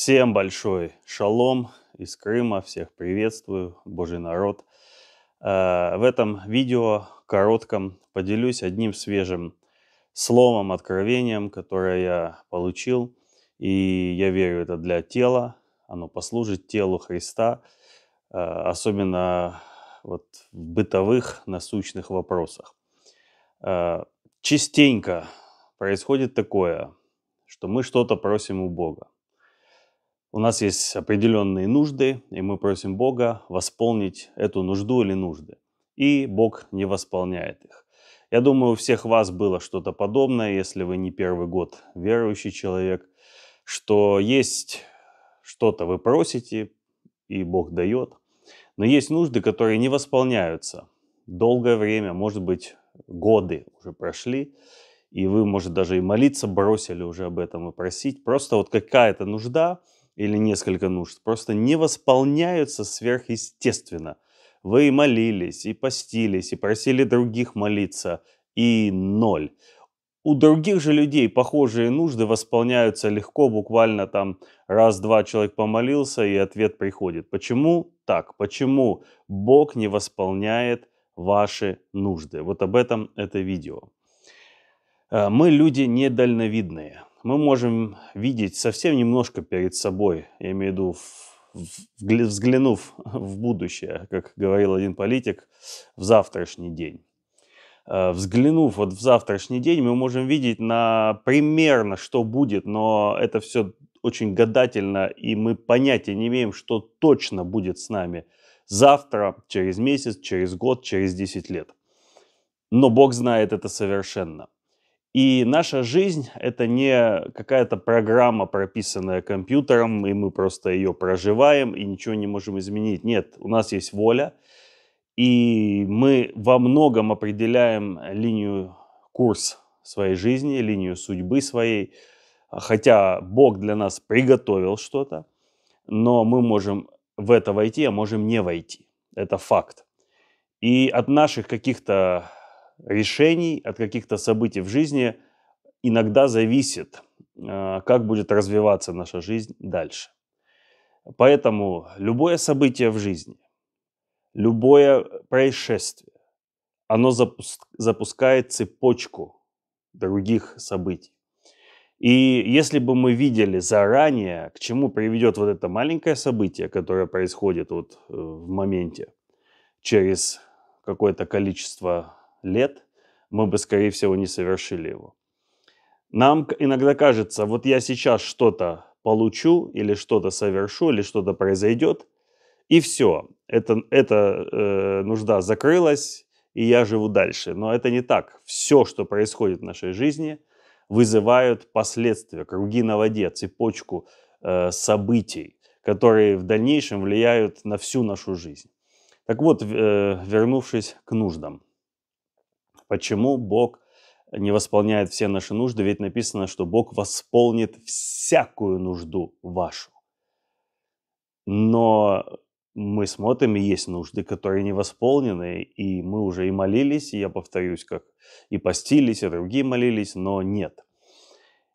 Всем большой шалом из Крыма, всех приветствую, Божий народ. Э, в этом видео коротком поделюсь одним свежим словом, откровением, которое я получил. И я верю, это для тела, оно послужит телу Христа, э, особенно вот в бытовых насущных вопросах. Э, частенько происходит такое, что мы что-то просим у Бога – у нас есть определенные нужды, и мы просим Бога восполнить эту нужду или нужды. И Бог не восполняет их. Я думаю, у всех вас было что-то подобное, если вы не первый год верующий человек, что есть что-то вы просите, и Бог дает, но есть нужды, которые не восполняются. Долгое время, может быть, годы уже прошли, и вы, может, даже и молиться бросили уже об этом и просить. Просто вот какая-то нужда – или несколько нужд просто не восполняются сверхъестественно. Вы молились и постились, и просили других молиться, и ноль. У других же людей похожие нужды восполняются легко, буквально там раз-два человек помолился, и ответ приходит. Почему так? Почему Бог не восполняет ваши нужды? Вот об этом это видео. Э, мы люди недальновидные мы можем видеть совсем немножко перед собой, я имею в виду взглянув в будущее, как говорил один политик, в завтрашний день. Э, взглянув вот в завтрашний день, мы можем видеть на примерно, что будет, но это все очень гадательно, и мы понятия не имеем, что точно будет с нами завтра, через месяц, через год, через 10 лет. Но Бог знает это совершенно – и наша жизнь — это не какая-то программа, прописанная компьютером, и мы просто ее проживаем и ничего не можем изменить. Нет, у нас есть воля, и мы во многом определяем линию, курс своей жизни, линию судьбы своей. Хотя Бог для нас приготовил что-то, но мы можем в это войти, а можем не войти. Это факт. И от наших каких-то решений, от каких-то событий в жизни иногда зависит, э, как будет развиваться наша жизнь дальше. Поэтому любое событие в жизни, любое происшествие, оно запускает цепочку других событий. И если бы мы видели заранее, к чему приведет вот это маленькое событие, которое происходит вот э, в моменте, через какое-то количество лет, мы бы, скорее всего, не совершили его. Нам иногда кажется, вот я сейчас что-то получу или что-то совершу, или что-то произойдет, и все, эта, эта э, нужда закрылась, и я живу дальше. Но это не так. Все, что происходит в нашей жизни, вызывают последствия, круги на воде, цепочку э, событий, которые в дальнейшем влияют на всю нашу жизнь. Так вот, э, вернувшись к нуждам. Почему Бог не восполняет все наши нужды? Ведь написано, что Бог восполнит всякую нужду вашу. Но мы смотрим, и есть нужды, которые не восполнены, и мы уже и молились, и я повторюсь, как и постились, и другие молились, но нет.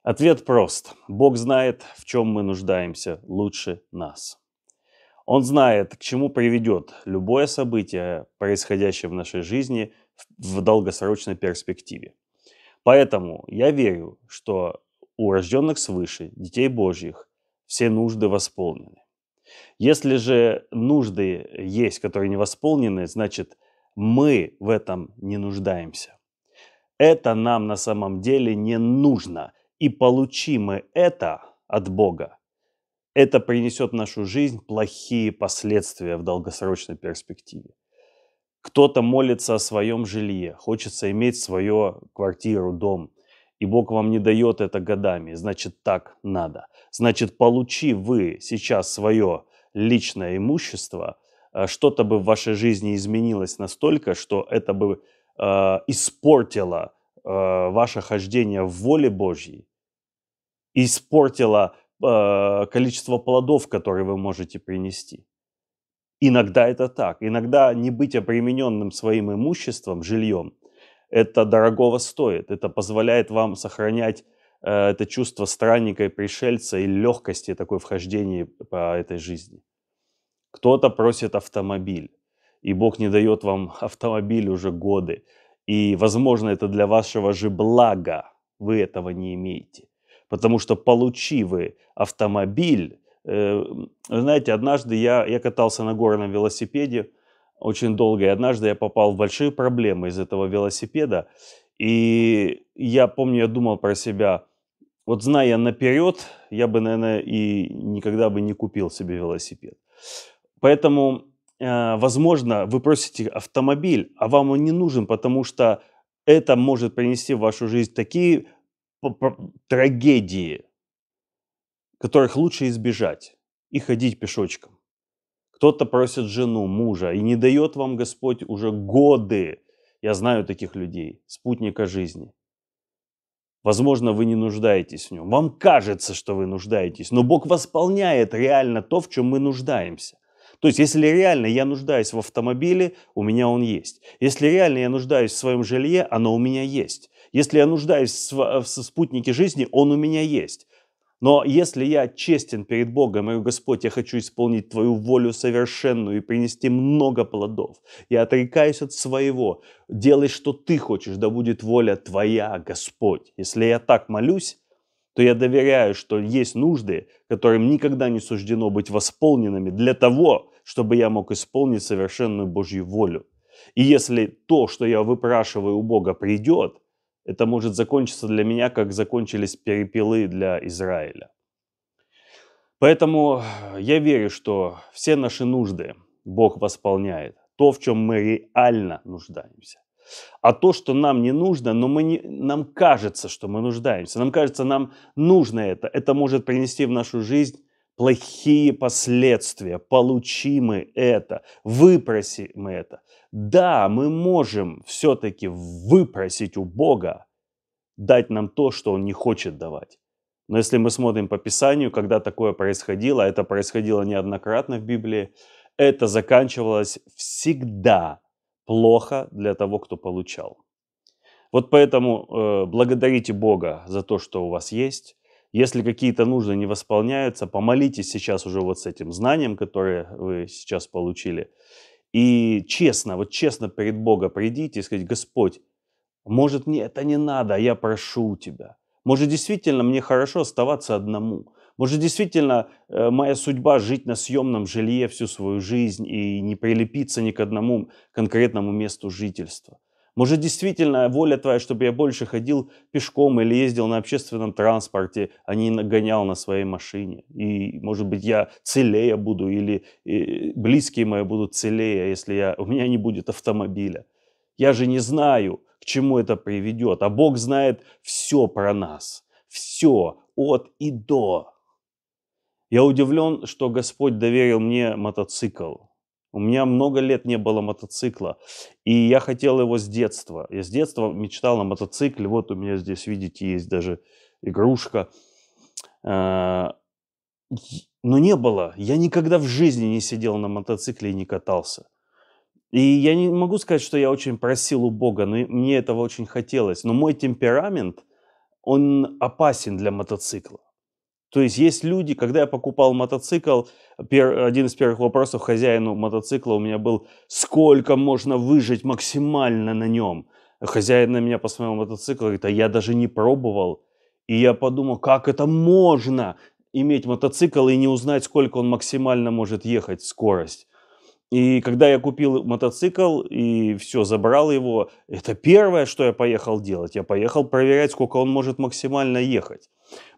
Ответ прост. Бог знает, в чем мы нуждаемся лучше нас. Он знает, к чему приведет любое событие, происходящее в нашей жизни – в долгосрочной перспективе. Поэтому я верю, что у рожденных свыше, детей Божьих, все нужды восполнены. Если же нужды есть, которые не восполнены, значит мы в этом не нуждаемся. Это нам на самом деле не нужно. И получим мы это от Бога, это принесет в нашу жизнь плохие последствия в долгосрочной перспективе. Кто-то молится о своем жилье, хочется иметь свою квартиру, дом. И Бог вам не дает это годами, значит так надо. Значит, получи вы сейчас свое личное имущество, э, что-то бы в вашей жизни изменилось настолько, что это бы э, испортило э, ваше хождение в воле Божьей, испортило э, количество плодов, которые вы можете принести. Иногда это так. Иногда не быть обремененным своим имуществом, жильем, это дорогого стоит. Это позволяет вам сохранять э, это чувство странника и пришельца и легкости такой вхождения по этой жизни. Кто-то просит автомобиль, и Бог не дает вам автомобиль уже годы. И, возможно, это для вашего же блага. Вы этого не имеете. Потому что получив вы автомобиль, Э, вы знаете, однажды я, я катался на горном велосипеде очень долго, и однажды я попал в большие проблемы из этого велосипеда. И я помню, я думал про себя, вот зная наперед, я бы, наверное, и никогда бы не купил себе велосипед. Поэтому, э, возможно, вы просите автомобиль, а вам он не нужен, потому что это может принести в вашу жизнь такие трагедии, которых лучше избежать и ходить пешочком. Кто-то просит жену, мужа, и не дает вам Господь уже годы. Я знаю таких людей, спутника жизни. Возможно, вы не нуждаетесь в нем. Вам кажется, что вы нуждаетесь, но Бог восполняет реально то, в чем мы нуждаемся. То есть, если реально я нуждаюсь в автомобиле, у меня он есть. Если реально я нуждаюсь в своем жилье, оно у меня есть. Если я нуждаюсь в спутнике жизни, он у меня есть. Но если я честен перед Богом, и говорю, Господь, я хочу исполнить Твою волю совершенную и принести много плодов, я отрекаюсь от своего, делай, что Ты хочешь, да будет воля Твоя, Господь. Если я так молюсь, то я доверяю, что есть нужды, которым никогда не суждено быть восполненными для того, чтобы я мог исполнить совершенную Божью волю. И если то, что я выпрашиваю у Бога, придет, это может закончиться для меня, как закончились перепилы для Израиля. Поэтому э, я верю, что все наши нужды Бог восполняет. То, в чем мы реально нуждаемся. А то, что нам не нужно, но мы не, нам кажется, что мы нуждаемся, нам кажется, нам нужно это, это может принести в нашу жизнь плохие последствия, получимы это, выпросим мы это. Да, мы можем все-таки выпросить у Бога дать нам то, что Он не хочет давать. Но если мы смотрим по Писанию, когда такое происходило, а это происходило неоднократно в Библии, это заканчивалось всегда плохо для того, кто получал. Вот поэтому э, благодарите Бога за то, что у вас есть, если какие-то нужды не восполняются, помолитесь сейчас уже вот с этим знанием, которое вы сейчас получили. И честно, вот честно перед Богом придите и сказать, Господь, может мне это не надо, а я прошу у Тебя. Может действительно мне хорошо оставаться одному. Может, действительно, э, моя судьба жить на съемном жилье всю свою жизнь и не прилепиться ни к одному конкретному месту жительства. Может, действительно воля твоя, чтобы я больше ходил пешком или ездил на общественном транспорте, а не гонял на своей машине. И, может быть, я целее буду или э, близкие мои будут целее, если я, у меня не будет автомобиля. Я же не знаю, к чему это приведет. А Бог знает все про нас. Все от и до. Я удивлен, что Господь доверил мне мотоцикл. У меня много лет не было мотоцикла, и я хотел его с детства. Я с детства мечтал о мотоцикле. Вот у меня здесь, видите, есть даже игрушка. А, но не было. Я никогда в жизни не сидел на мотоцикле и не катался. И я не могу сказать, что я очень просил у Бога, но мне этого очень хотелось. Но мой темперамент, он опасен для мотоцикла. То есть есть люди, когда я покупал мотоцикл, пер, один из первых вопросов хозяину мотоцикла у меня был, сколько можно выжить максимально на нем. Хозяин на меня посмотрел мотоцикл, и говорит, а я даже не пробовал. И я подумал, как это можно иметь мотоцикл и не узнать, сколько он максимально может ехать, скорость. И когда я купил мотоцикл и все, забрал его, это первое, что я поехал делать. Я поехал проверять, сколько он может максимально ехать.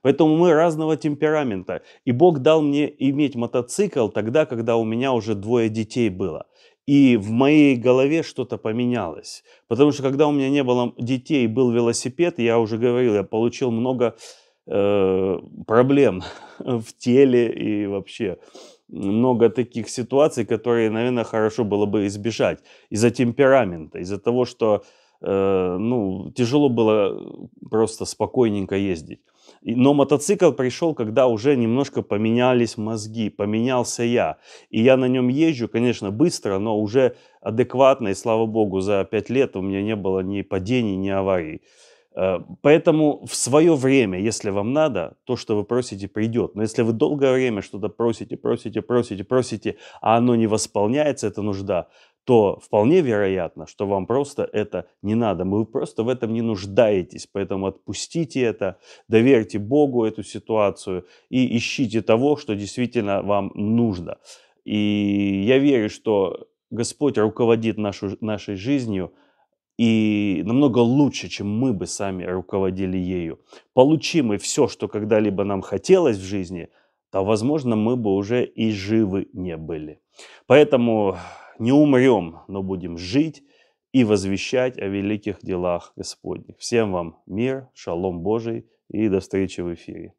Поэтому мы разного темперамента. И Бог дал мне иметь мотоцикл тогда, когда у меня уже двое детей было. И в моей голове что-то поменялось. Потому что когда у меня не было детей был велосипед, я уже говорил, я получил много э, проблем в теле и вообще много таких ситуаций, которые, наверное, хорошо было бы избежать из-за темперамента, из-за того, что э, ну, тяжело было просто спокойненько ездить. Но мотоцикл пришел, когда уже немножко поменялись мозги, поменялся я. И я на нем езжу, конечно, быстро, но уже адекватно. И слава богу, за 5 лет у меня не было ни падений, ни аварий. Э, поэтому в свое время, если вам надо, то, что вы просите, придет. Но если вы долгое время что-то просите, просите, просите, просите, а оно не восполняется, эта нужда, то вполне вероятно, что вам просто это не надо. Вы просто в этом не нуждаетесь, поэтому отпустите это, доверьте Богу эту ситуацию и ищите того, что действительно вам нужно. И я верю, что Господь руководит нашу, нашей жизнью и намного лучше, чем мы бы сами руководили ею. Получим мы все, что когда-либо нам хотелось в жизни, то, возможно, мы бы уже и живы не были. Поэтому не умрем, но будем жить и возвещать о великих делах Господних. Всем вам мир, шалом Божий и до встречи в эфире.